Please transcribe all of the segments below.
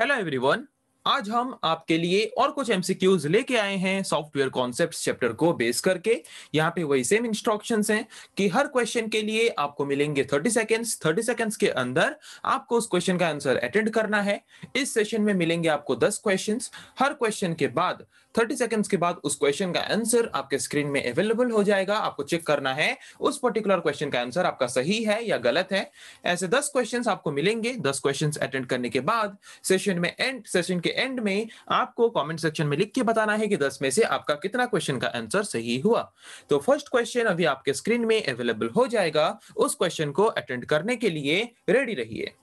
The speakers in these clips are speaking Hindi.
हेलो एवरीवन आज हम आपके लिए और कुछ एमसीक्यूज लेके आए हैं सॉफ्टवेयर कॉन्सेप्ट्स चैप्टर को बेस करके यहाँ पे वही सेम इंस्ट्रक्शंस हैं कि हर क्वेश्चन के लिए आपको मिलेंगे 30 सेकेंड्स 30 सेकेंड्स के अंदर आपको उस क्वेश्चन का आंसर अटेंड करना है इस सेशन में मिलेंगे आपको 10 क्वेश्चंस हर क्वेश्चन के बाद 30 सेकंड्स के बाद उस क्वेश्चन का आंसर आपके स्क्रीन में अवेलेबल हो जाएगा आपको चेक करना है उस पर्टिकुलर क्वेश्चन का आंसर आपका सही है या गलत है ऐसे 10 क्वेश्चंस आपको मिलेंगे 10 क्वेश्चंस अटेंड करने के बाद सेशन में एंड सेशन के एंड में आपको कमेंट सेक्शन में लिख के बताना है कि 10 में से आपका कितना क्वेश्चन का आंसर सही हुआ तो फर्स्ट क्वेश्चन अभी आपके स्क्रीन में अवेलेबल हो जाएगा उस क्वेश्चन को अटेंड करने के लिए रेडी रहिए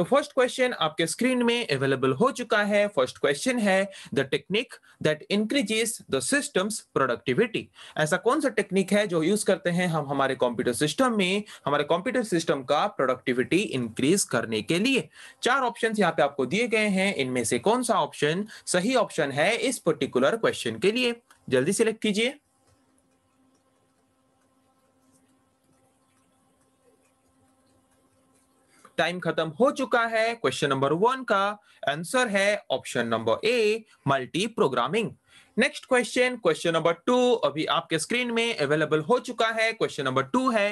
तो फर्स्ट क्वेश्चन आपके स्क्रीन में अवेलेबल हो चुका है फर्स्ट क्वेश्चन है the technique that increases the system's productivity ऐसा कौन सा टेक्निक है जो यूज करते हैं हम हमारे कंप्यूटर सिस्टम में हमारे कंप्यूटर सिस्टम का प्रोडक्टिविटी इंक्रीज करने के लिए चार ऑप्शन यहाँ पे आपको दिए गए हैं इनमें से कौन सा ऑप्शन सही ऑप्शन है इस पर्टिकुलर क्वेश्चन के लिए जल्दी सेलेक्ट कीजिए टाइम खत्म हो चुका है क्वेश्चन नंबर वन का आंसर है option number A multiprogramming next question question number two अभी आपके स्क्रीन में अवेलेबल हो चुका है क्वेश्चन नंबर टू है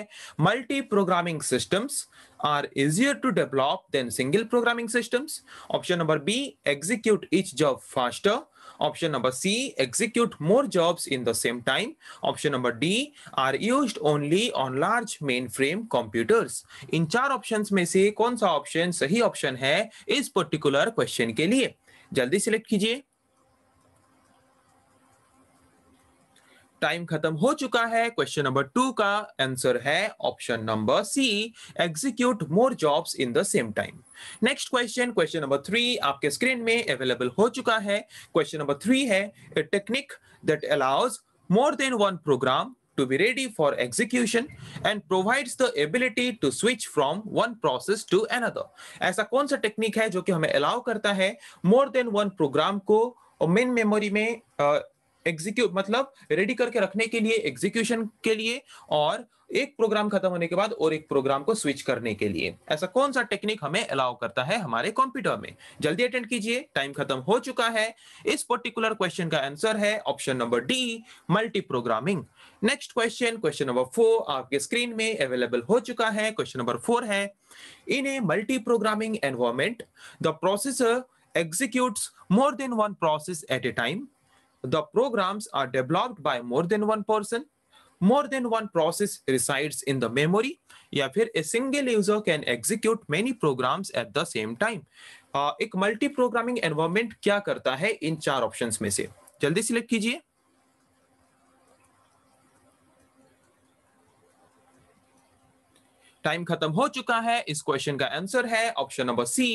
multiprogramming systems are easier to develop than single programming systems option number B execute each job faster Option number C, execute more jobs in the same time. Option number D, are used only on large mainframe computers. इन चार options में से कौन सा option सही option है इस particular question के लिए जल्दी select कीजिए टाइम खत्म हो चुका है क्वेश्चन नंबर टू का आंसर है option number C execute more jobs in the same time next question question number three आपके स्क्रीन में अवेलेबल हो चुका है क्वेश्चन नंबर थ्री है a technique that allows more than one program to be ready for execution and provides the ability to switch from one process to another. ऐसा कौन सा टेक्निक है जो कि हमें अलाउ करता है मोर देन वन प्रोग्राम को मेन मेमोरी में uh, एग्जीक्यूट मतलब रेडी करके रखने के लिए एग्जीक्यूशन के लिए और एक प्रोग्राम खत्म होने के बाद और एक प्रोग्राम को स्विच करने के लिए ऐसा कौन सा टेक्निक हमें अलाउ करता है हमारे कंप्यूटर में जल्दी अटेंड कीजिए टाइम खत्म हो चुका है इस पर्टिकुलर क्वेश्चन का आंसर है option number D multiprogramming next question question number four आपके स्क्रीन में अवेलेबल हो चुका है क्वेश्चन नंबर फोर है in a multiprogramming environment the processor execute more than one process at a time the programs are developed by more than one person more than one process resides in the memory या फिर a single user can execute many programs at the same time uh, एक मल्टी प्रोग्रामिंग एनवायरमेंट क्या करता है इन चार ऑप्शंस में से जल्दी सिलेक्ट कीजिए टाइम खत्म हो चुका है इस क्वेश्चन का आंसर है option number C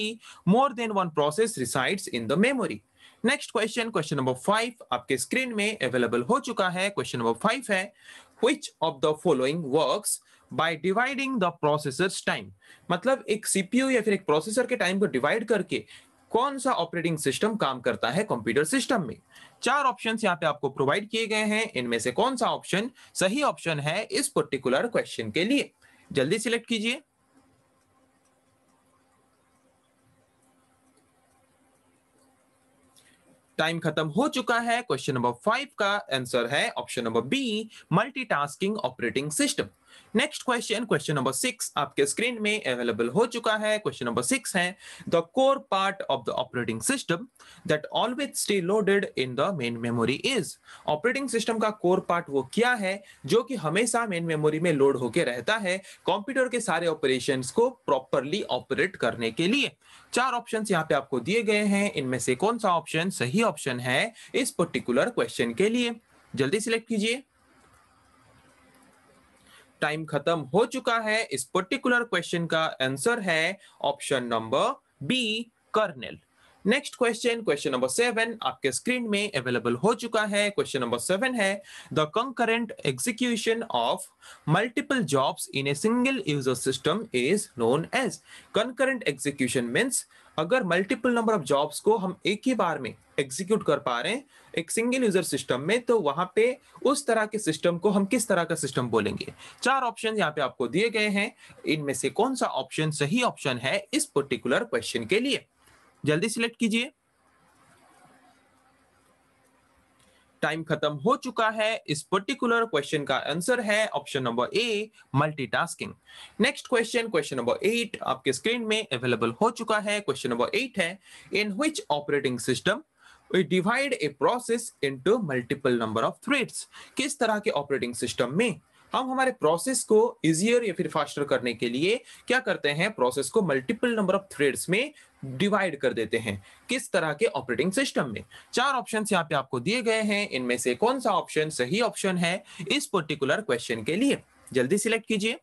more than one process resides in the memory next question question number five आपके स्क्रीन में अवेलेबल हो चुका है क्वेश्चन नंबर फाइव है which of the following work by dividing the processor's time मतलब एक सीपीयू या फिर एक प्रोसेसर के टाइम को डिवाइड करके कौन सा ऑपरेटिंग सिस्टम काम करता है कंप्यूटर सिस्टम में चार ऑप्शंस यहाँ पे आपको प्रोवाइड किए गए हैं इनमें से कौन सा ऑप्शन सही ऑप्शन है इस पर्टिकुलर क्वेश्चन के लिए जल्दी सिलेक्ट कीजिए टाइम खत्म हो चुका है क्वेश्चन नंबर फाइव का आंसर है option number B multitasking operating system next question question number six आपके स्क्रीन में अवेलेबल हो चुका है क्वेश्चन नंबर सिक्स है the core part of the operating system that always stay loaded in the main memory is operating system का कोर पार्ट वो क्या है जो कि हमेशा मेन मेमोरी में लोड होके रहता है कंप्यूटर के सारे ऑपरेशन को प्रॉपरली ऑपरेट करने के लिए चार ऑप्शन यहाँ पे आपको दिए गए हैं इनमें से कौन सा ऑप्शन सही ऑप्शन है इस पर्टिकुलर क्वेश्चन के लिए जल्दी सिलेक्ट कीजिए टाइम खत्म हो चुका है इस पर्टिकुलर क्वेश्चन का आंसर है option number B kernel next question question number seven आपके स्क्रीन में अवेलेबल हो चुका है क्वेश्चन नंबर सेवन है the concurrent execution of multiple jobs in a single user system is known as concurrent execution means अगर मल्टीपल नंबर ऑफ जॉब्स को हम एक ही बार में एग्जीक्यूट कर पा रहे हैं एक सिंगल यूजर सिस्टम में तो वहां पे उस तरह के सिस्टम को हम किस तरह का सिस्टम बोलेंगे चार ऑप्शन यहाँ पे आपको दिए गए हैं इनमें से कौन सा ऑप्शन सही ऑप्शन है इस पर्टिकुलर क्वेश्चन के लिए जल्दी सिलेक्ट कीजिए टाइम खत्म हो चुका है इस पर्टिकुलर क्वेश्चन का आंसर है option number A multitasking next question question number eight आपके स्क्रीन में अवेलेबल हो चुका है क्वेश्चन नंबर एट है in which operating system divide a process process multiple number of of किस तरह के ऑपरेटिंग सिस्टम में हम हमारे प्रोसेस को इजियर या फिर फास्टर करने के लिए क्या करते हैं प्रोसेस को मल्टीपल नंबर ऑफ थ्रेड्स में डिवाइड कर देते हैं किस तरह के ऑपरेटिंग सिस्टम में चार ऑप्शंस यहाँ पे आपको दिए गए हैं इनमें से कौन सा ऑप्शन सही ऑप्शन है इस पर्टिकुलर क्वेश्चन के लिए जल्दी सिलेक्ट कीजिए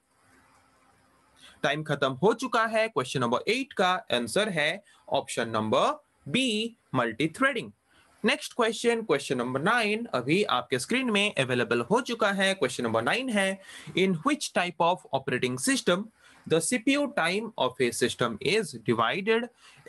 टाइम खत्म हो चुका है क्वेश्चन नंबर एट का आंसर है option number B multithreading next question question number nine अभी आपके स्क्रीन में अवेलेबल हो चुका है क्वेश्चन नंबर नाइन है in which type of operating system the cpu time of a system is divided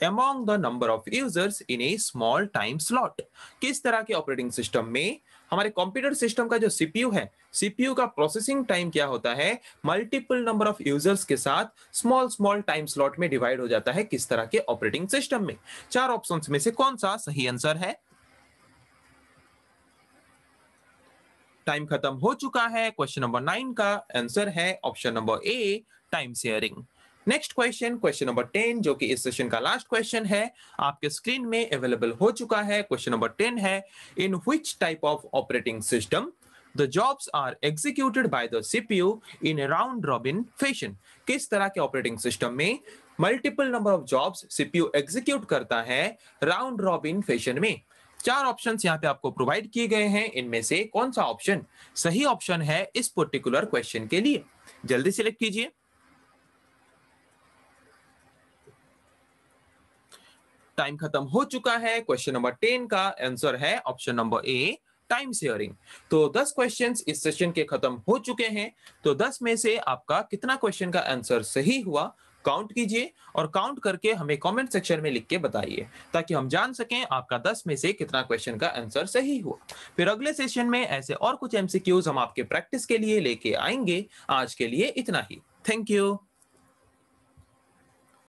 among the number of users in a small time slot किस तरह के ऑपरेटिंग सिस्टम में हमारे कंप्यूटर सिस्टम का जो सीपीयू है सीपीयू का प्रोसेसिंग टाइम क्या होता है मल्टीपल नंबर ऑफ यूजर्स के साथ स्मॉल स्मॉल टाइम स्लॉट में डिवाइड हो जाता है किस तरह के ऑपरेटिंग सिस्टम में चार ऑप्शंस में से कौन सा सही आंसर है टाइम खत्म हो चुका है क्वेश्चन नंबर नाइन का आंसर है option number A time sharing next question question number ten जो कि इस सेशन का लास्ट क्वेश्चन है आपके स्क्रीन में अवेलेबल हो चुका है क्वेश्चन नंबर टेन है in which type of operating system the jobs are executed by the CPU इन a round robin fashion. किस तरह के ऑपरेटिंग सिस्टम में multiple number of jobs CPU execute करता है राउंड रॉबिन फैशन में चार ऑप्शन यहाँ पे आपको प्रोवाइड किए गए हैं इनमें से कौन सा ऑप्शन सही ऑप्शन है इस पर्टिकुलर क्वेश्चन के लिए जल्दी सिलेक्ट कीजिए टाइम खत्म हो चुका है क्वेश्चन नंबर टेन का आंसर है option number A time sharing तो दस क्वेश्चंस इस सेशन के खत्म हो चुके हैं तो दस में से आपका कितना क्वेश्चन का आंसर सही हुआ काउंट कीजिए और काउंट करके हमें कमेंट सेक्शन में लिख के बताइए ताकि हम जान सकें आपका 10 में से कितना क्वेश्चन का आंसर सही हुआ फिर अगले सेशन में ऐसे और कुछ एमसीक्यूज हम आपके प्रैक्टिस के लिए लेके आएंगे आज के लिए इतना ही थैंक यू